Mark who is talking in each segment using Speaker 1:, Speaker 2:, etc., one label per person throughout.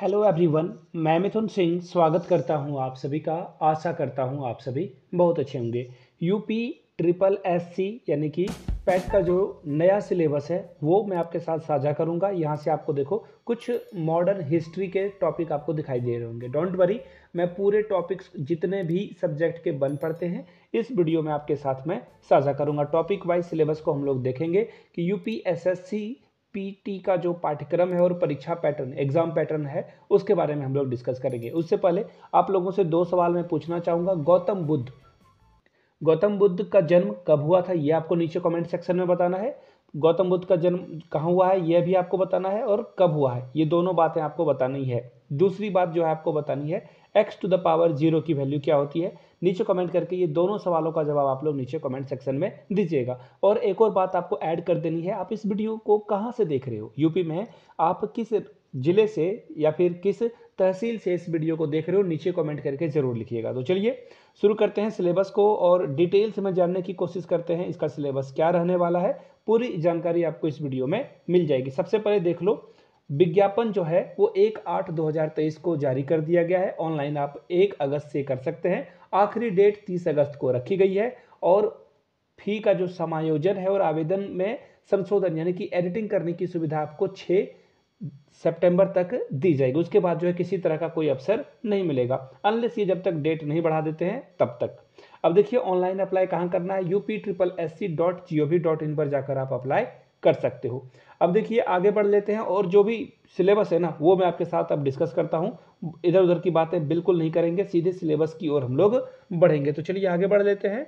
Speaker 1: hello everyone मैं मिथुन सिंह स्वागत करता हूं आप सभी का आशा करता हूं आप सभी बहुत अच्छे होंगे यूपी ट्रिपल एस सी यानी कि पैट का जो नया सिलेबस है वो मैं आपके साथ साझा करूंगा यहाँ से आपको देखो कुछ मॉडर्न हिस्ट्री के टॉपिक आपको दिखाई दे रहे होंगे डोंट वरी मैं पूरे टॉपिक्स जितने भी सब्जेक्ट के बन पड़ते हैं इस वीडियो में आपके साथ मैं साझा करूंगा टॉपिक वाइज सिलेबस को हम लोग देखेंगे कि U P S S C PT का जो पाठ्यक्रम है और परीक्षा पैटर्न एग्जाम पैटर्न है उसके बारे में हम लोग डिस्कस करेंगे उससे पहले आप लोगों से दो सवाल मैं पूछना चाहूँगा गौतम बुद्ध गौतम बुद्ध का जन्म कब हुआ था यह आपको नीचे कमेंट सेक्शन में बताना है गौतम बुद्ध का जन्म कहाँ हुआ है यह भी आपको बताना है और कब हुआ है ये दोनों बातें आपको बतानी है दूसरी बात जो है आपको बतानी है X to the power zero की वैल्यू क्या होती है नीचे कमेंट करके ये दोनों सवालों का जवाब आप लोग नीचे कमेंट सेक्शन में दीजिएगा और एक और बात आपको ऐड कर देनी है आप इस वीडियो को कहाँ से देख रहे हो यूपी में आप किस जिले से या फिर किस तहसील से इस वीडियो को देख रहे हो नीचे कमेंट करके ज़रूर लिखिएगा तो चलिए शुरू करते हैं सिलेबस को और डिटेल्स में जानने की कोशिश करते हैं इसका सिलेबस क्या रहने वाला है पूरी जानकारी आपको इस वीडियो में मिल जाएगी सबसे पहले देख लो विज्ञापन जो है वो एक आठ दो हज़ार तेईस को जारी कर दिया गया है ऑनलाइन आप एक अगस्त से कर सकते हैं आखिरी डेट तीस अगस्त को रखी गई है और फी का जो समायोजन है और आवेदन में संशोधन यानी कि एडिटिंग करने की सुविधा आपको 6 सितंबर तक दी जाएगी उसके बाद जो है किसी तरह का कोई अवसर नहीं मिलेगा अनलेस ये जब तक डेट नहीं बढ़ा देते हैं तब तक अब देखिए ऑनलाइन अप्लाई कहाँ करना है UP triple S C dot G O V dot in पर जाकर आप अप्लाई कर सकते हो अब देखिए आगे बढ़ लेते हैं और जो भी सिलेबस है ना वो मैं आपके साथ अब डिस्कस करता हूँ इधर उधर की बातें बिल्कुल नहीं करेंगे सीधे सिलेबस की ओर हम लोग बढ़ेंगे तो चलिए आगे बढ़ लेते हैं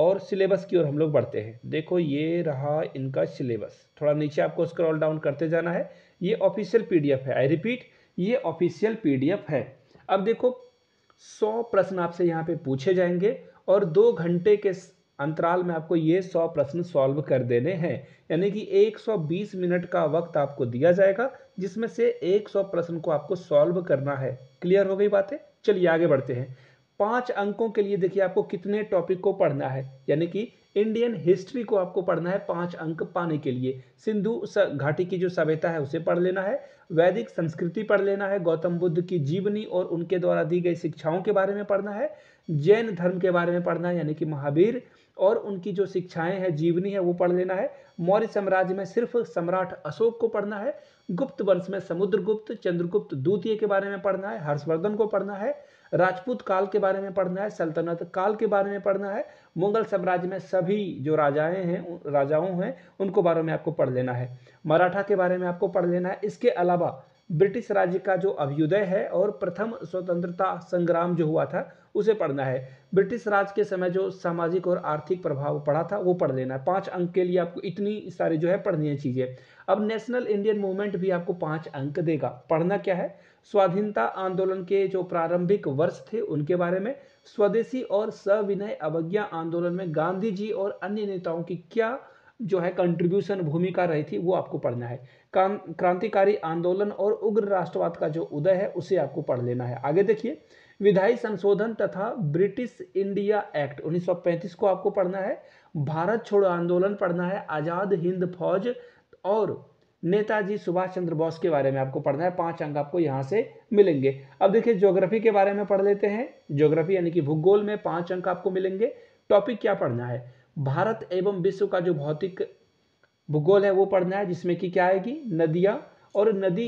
Speaker 1: और सिलेबस की ओर हम लोग बढ़ते हैं देखो ये रहा इनका सिलेबस थोड़ा नीचे आपको स्क्रॉल डाउन करते जाना है ये ऑफिशियल पी है आई रिपीट ये ऑफिशियल पी है अब देखो सौ प्रश्न आपसे यहाँ पे पूछे जाएंगे और दो घंटे के अंतराल में आपको ये 100 प्रश्न सॉल्व कर देने हैं यानी कि 120 मिनट का वक्त आपको दिया जाएगा जिसमें से 100 प्रश्न को आपको सॉल्व करना है क्लियर हो गई बातें चलिए आगे बढ़ते हैं पांच अंकों के लिए देखिए आपको कितने टॉपिक को पढ़ना है यानी कि इंडियन हिस्ट्री को आपको पढ़ना है पांच अंक पाने के लिए सिंधु घाटी की जो सभ्यता है उसे पढ़ लेना है वैदिक संस्कृति पढ़ लेना है गौतम बुद्ध की जीवनी और उनके द्वारा दी गई शिक्षाओं के बारे में पढ़ना है जैन धर्म के बारे में पढ़ना है यानी कि महावीर और उनकी जो शिक्षाएं हैं जीवनी है वो पढ़ लेना है मौर्य साम्राज्य में सिर्फ सम्राट अशोक को पढ़ना है गुप्त वंश में समुद्रगुप्त चंद्रगुप्त द्वितीय के बारे में पढ़ना है हर्षवर्धन को पढ़ना है राजपूत काल के बारे में पढ़ना है सल्तनत काल के बारे में पढ़ना है मुगल साम्राज्य में सभी जो राजाएं हैं राजाओं हैं उनको बारे में आपको पढ़ लेना है मराठा के बारे में आपको पढ़ लेना है इसके अलावा ब्रिटिश राज्य का जो अभ्युदय है और प्रथम स्वतंत्रता संग्राम जो हुआ था उसे पढ़ना है ब्रिटिश राज के समय जो सामाजिक और आर्थिक प्रभाव पड़ा था वो पढ़ लेना है पांच अंक के लिए आपको इतनी सारी जो है पढ़नी है चीज़ें अब नेशनल इंडियन मूवमेंट भी आपको पांच अंक देगा पढ़ना क्या है स्वाधीनता आंदोलन के जो प्रारंभिक वर्ष थे उनके बारे में स्वदेशी और सविनय अवज्ञा आंदोलन में गांधी जी और अन्य नेताओं की क्या जो है कंट्रीब्यूशन भूमिका रही थी वो आपको पढ़ना है क्रांतिकारी आंदोलन और उग्र राष्ट्रवाद का जो उदय है उसे आपको पढ़ लेना है आगे देखिए विधायी संशोधन तथा ब्रिटिश इंडिया एक्ट 1935 को आपको पढ़ना है भारत छोड़ो आंदोलन पढ़ना है आज़ाद हिंद फौज और नेताजी सुभाष चंद्र बोस के बारे में आपको पढ़ना है पांच अंक आपको यहाँ से मिलेंगे अब देखिए ज्योग्राफी के बारे में पढ़ लेते हैं ज्योग्राफी यानी कि भूगोल में पांच अंक आपको मिलेंगे टॉपिक क्या पढ़ना है भारत एवं विश्व का जो भौतिक भूगोल है वो पढ़ना है जिसमें कि क्या आएगी नदियाँ और नदी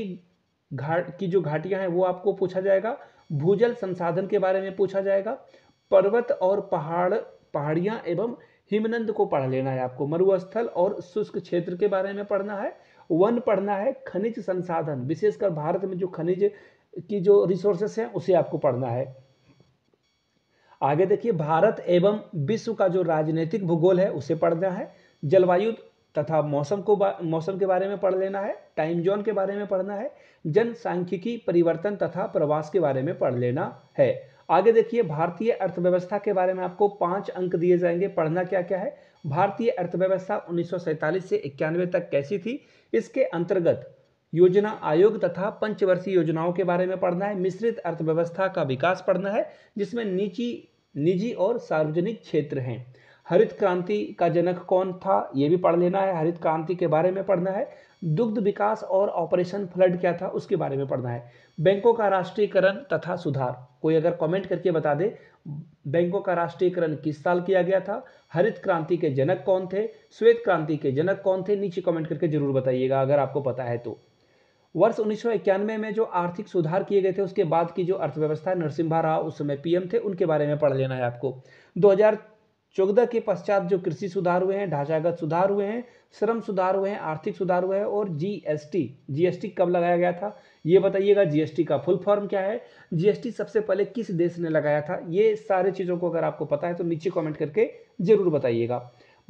Speaker 1: घाट की जो घाटियाँ हैं वो आपको पूछा जाएगा भूजल संसाधन के बारे में पूछा जाएगा पर्वत और पहाड़ पहाड़ियाँ एवं हिमनंद को पढ़ लेना है आपको मरुस्थल और शुष्क क्षेत्र के बारे में पढ़ना है वन पढ़ना है खनिज संसाधन विशेषकर भारत में जो खनिज की जो रिसोर्सेस हैं उसे आपको पढ़ना है आगे देखिए भारत एवं विश्व का जो राजनीतिक भूगोल है उसे पढ़ना है जलवायु तथा मौसम को मौसम के बारे में पढ़ लेना है टाइम जोन के बारे में पढ़ना है जनसांख्यिकी परिवर्तन तथा प्रवास के बारे में पढ़ लेना है आगे देखिए भारतीय अर्थव्यवस्था के बारे में आपको पांच अंक दिए जाएंगे पढ़ना क्या क्या है भारतीय अर्थव्यवस्था उन्नीस से इक्यानवे तक कैसी थी इसके अंतर्गत योजना आयोग तथा पंचवर्षीय योजनाओं के बारे में पढ़ना है मिश्रित अर्थव्यवस्था का विकास पढ़ना है जिसमें निजी निजी और सार्वजनिक क्षेत्र हैं हरित क्रांति का जनक कौन था ये भी पढ़ लेना है हरित क्रांति के बारे में पढ़ना है दुग्ध विकास और ऑपरेशन फ्लड क्या था उसके बारे में पढ़ना है बैंकों का राष्ट्रीयकरण तथा सुधार कोई अगर कमेंट करके बता दे बैंकों का राष्ट्रीयकरण किस साल किया गया था हरित क्रांति के जनक कौन थे श्वेत क्रांति के जनक कौन थे नीचे कमेंट करके जरूर बताइएगा अगर आपको पता है तो वर्ष उन्नीस में जो आर्थिक सुधार किए गए थे उसके बाद की जो अर्थव्यवस्था नरसिम्हा राव उस समय पीएम थे उनके बारे में पढ़ लेना है आपको 2014 के पश्चात जो कृषि सुधार हुए हैं ढांचागत सुधार हुए हैं श्रम सुधार हुए हैं आर्थिक सुधार हुए हैं और जीएसटी जीएसटी कब लगाया गया था ये बताइएगा जीएसटी का फुल फॉर्म क्या है जीएसटी सबसे पहले किस देश ने लगाया था ये सारे चीज़ों को अगर आपको पता है तो नीचे कमेंट करके ज़रूर बताइएगा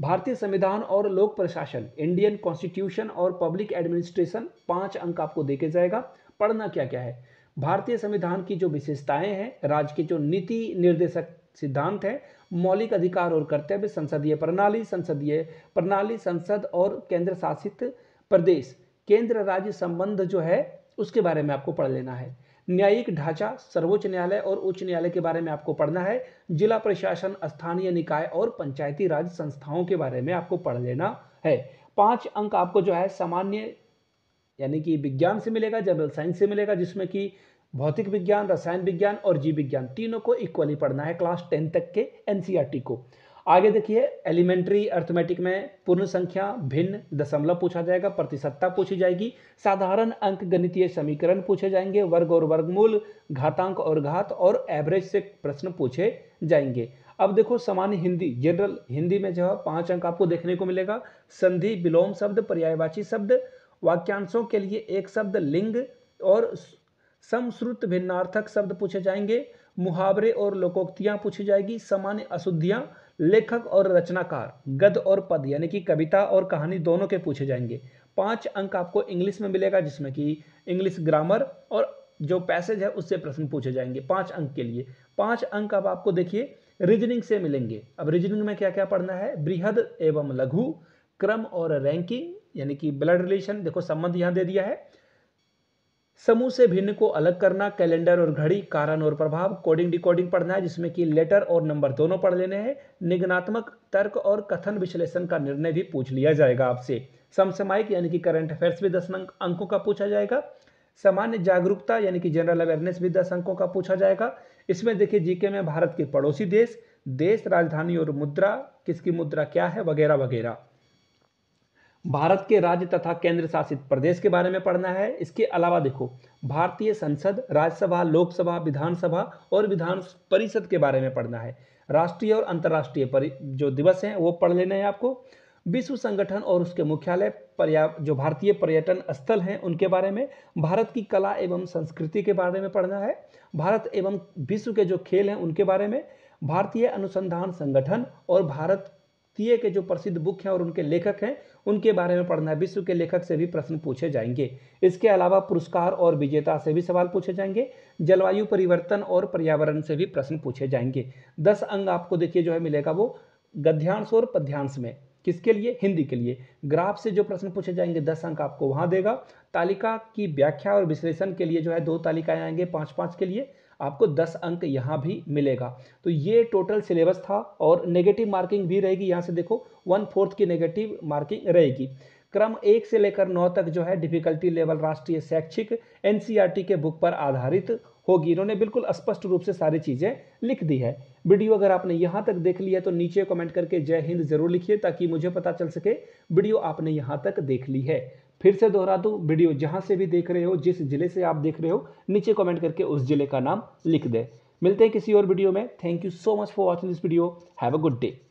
Speaker 1: भारतीय संविधान और लोक प्रशासन इंडियन कॉन्स्टिट्यूशन और पब्लिक एडमिनिस्ट्रेशन पांच अंक आपको देखे जाएगा पढ़ना क्या क्या है भारतीय संविधान की जो विशेषताएं हैं राज्य के जो नीति निर्देशक सिद्धांत है मौलिक अधिकार और कर्तव्य संसदीय प्रणाली संसदीय प्रणाली संसद और केंद्र शासित प्रदेश केंद्र राज्य संबंध जो है उसके बारे में आपको पढ़ लेना है न्यायिक ढांचा सर्वोच्च न्यायालय और उच्च न्यायालय के बारे में आपको पढ़ना है जिला प्रशासन स्थानीय निकाय और पंचायती राज संस्थाओं के बारे में आपको पढ़ लेना है पांच अंक आपको जो है सामान्य यानी कि विज्ञान से मिलेगा जनरल साइंस से मिलेगा जिसमें कि भौतिक विज्ञान रसायन विज्ञान और जीव विज्ञान तीनों को इक्वली पढ़ना है क्लास टेन तक के एनसीईआरटी e को आगे देखिए एलिमेंट्री अर्थमेटिक में पूर्ण संख्या भिन्न दशमलव पूछा जाएगा प्रतिशतता पूछी जाएगी साधारण अंक गणितीय समीकरण पूछे जाएंगे वर्ग और वर्गमूल घातांक और घात और एवरेज से प्रश्न पूछे जाएंगे अब देखो सामान्य हिंदी जनरल हिंदी में जो है पांच अंक आपको देखने को मिलेगा संधि विलोम शब्द पर्यायवाची शब्द वाक्यांशों के लिए एक शब्द लिंग और समश्रुत भिन्नार्थक शब्द पूछे जाएंगे मुहावरे और लोकोक्तियां पूछी जाएगी सामान्य अशुद्धियां लेखक और रचनाकार गद और पद यानी कि कविता और कहानी दोनों के पूछे जाएंगे पांच अंक आपको इंग्लिश में मिलेगा जिसमें कि इंग्लिश ग्रामर और जो पैसेज है उससे प्रश्न पूछे जाएंगे पांच अंक के लिए पांच अंक अब आपको देखिए रीजनिंग से मिलेंगे अब रीजनिंग में क्या क्या पढ़ना है बृहद एवं लघु क्रम और रैंकिंग यानी कि ब्लड रिलेशन देखो संबंध यहाँ दे दिया है समूह से भिन्न को अलग करना कैलेंडर और घड़ी कारण और प्रभाव कोडिंग डिकोडिंग पढ़ना है जिसमें कि लेटर और नंबर दोनों पढ़ लेने हैं निगनात्मक तर्क और कथन विश्लेषण का निर्णय भी पूछ लिया जाएगा आपसे समसमायिक यानी कि करंट अफेयर्स भी दस अंकों का पूछा जाएगा सामान्य जागरूकता यानी कि जनरल अवेयरनेस भी दस अंकों का पूछा जाएगा इसमें देखिए जीके में भारत के पड़ोसी देश देश राजधानी और मुद्रा किसकी मुद्रा क्या है वगैरह वगैरह भारत के राज्य तथा केंद्र शासित प्रदेश के बारे में पढ़ना है इसके अलावा देखो भारतीय संसद राज्यसभा लोकसभा विधानसभा और विधान परिषद के बारे में पढ़ना है राष्ट्रीय और अंतर्राष्ट्रीय जो दिवस हैं वो पढ़ लेना है आपको विश्व संगठन और उसके मुख्यालय पर्या जो भारतीय पर्यटन स्थल हैं उनके बारे में भारत की कला एवं संस्कृति के बारे में पढ़ना है भारत एवं विश्व के जो खेल हैं उनके बारे में भारतीय अनुसंधान संगठन और भारत तीय के जो प्रसिद्ध बुक हैं और उनके लेखक हैं उनके बारे में पढ़ना है विश्व के लेखक से भी प्रश्न पूछे जाएंगे इसके अलावा पुरस्कार और विजेता से भी सवाल पूछे जाएंगे जलवायु परिवर्तन और पर्यावरण से भी प्रश्न पूछे जाएंगे दस अंग आपको देखिए जो है मिलेगा वो गध्यांश और पद्यांश में किसके लिए हिंदी के लिए ग्राफ से जो प्रश्न पूछे जाएंगे दस अंक आपको वहाँ देगा तालिका की व्याख्या और विश्लेषण के लिए जो है दो तालिकाएँ आएंगे पाँच पाँच के लिए आपको 10 अंक यहाँ भी मिलेगा तो ये टोटल सिलेबस था और नेगेटिव मार्किंग भी रहेगी यहाँ से देखो वन फोर्थ की नेगेटिव मार्किंग रहेगी क्रम एक से लेकर नौ तक जो है डिफिकल्टी लेवल राष्ट्रीय शैक्षिक एन e के बुक पर आधारित होगी इन्होंने बिल्कुल स्पष्ट रूप से सारी चीज़ें लिख दी है वीडियो अगर आपने यहाँ तक देख लिया तो नीचे कमेंट करके जय हिंद जरूर लिखिए ताकि मुझे पता चल सके वीडियो आपने यहाँ तक देख ली है फिर से दोहरा दूँ वीडियो जहाँ से भी देख रहे हो जिस जिले से आप देख रहे हो नीचे कमेंट करके उस जिले का नाम लिख दें मिलते हैं किसी और वीडियो में thank you so much for watching this video have a good day